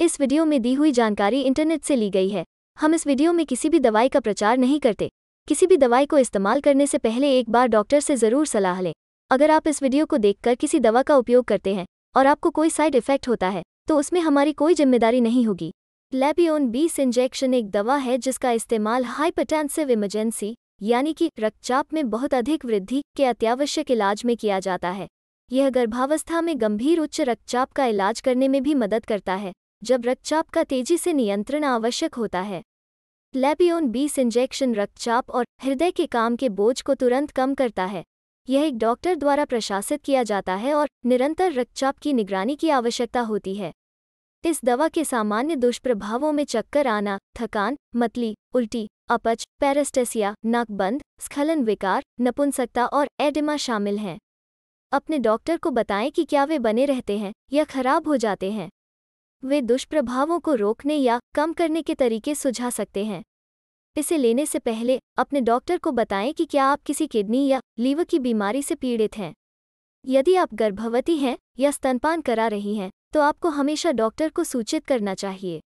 इस वीडियो में दी हुई जानकारी इंटरनेट से ली गई है हम इस वीडियो में किसी भी दवाई का प्रचार नहीं करते किसी भी दवाई को इस्तेमाल करने से पहले एक बार डॉक्टर से ज़रूर सलाह लें अगर आप इस वीडियो को देखकर किसी दवा का उपयोग करते हैं और आपको कोई साइड इफेक्ट होता है तो उसमें हमारी कोई जिम्मेदारी नहीं होगी लेबियोन बीस इंजेक्शन एक दवा है जिसका इस्तेमाल हाइपरटेंसिव इमरजेंसी यानी कि रक्तचाप में बहुत अधिक वृद्धि के अत्यावश्यक इलाज में किया जाता है यह गर्भावस्था में गंभीर उच्च रक्तचाप का इलाज करने में भी मदद करता है जब रक्तचाप का तेजी से नियंत्रण आवश्यक होता है लैपियोन बीस इंजेक्शन रक्तचाप और हृदय के काम के बोझ को तुरंत कम करता है यह एक डॉक्टर द्वारा प्रशासित किया जाता है और निरंतर रक्तचाप की निगरानी की आवश्यकता होती है इस दवा के सामान्य दुष्प्रभावों में चक्कर आना थकान मतली उल्टी अपच पैरेस्टेसिया नाकबंद स्खलन विकार नपुंसकता और एडिमा शामिल हैं अपने डॉक्टर को बताएं कि क्या वे बने रहते हैं या खराब हो जाते हैं वे दुष्प्रभावों को रोकने या कम करने के तरीके सुझा सकते हैं इसे लेने से पहले अपने डॉक्टर को बताएं कि क्या आप किसी किडनी या लीवर की बीमारी से पीड़ित हैं यदि आप गर्भवती हैं या स्तनपान करा रही हैं तो आपको हमेशा डॉक्टर को सूचित करना चाहिए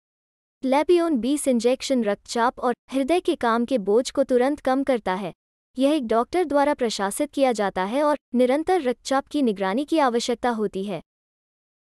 लैपियोन बीस इंजेक्शन रक्तचाप और हृदय के काम के बोझ को तुरंत कम करता है यह एक डॉक्टर द्वारा प्रशासित किया जाता है और निरंतर रक्तचाप की निगरानी की आवश्यकता होती है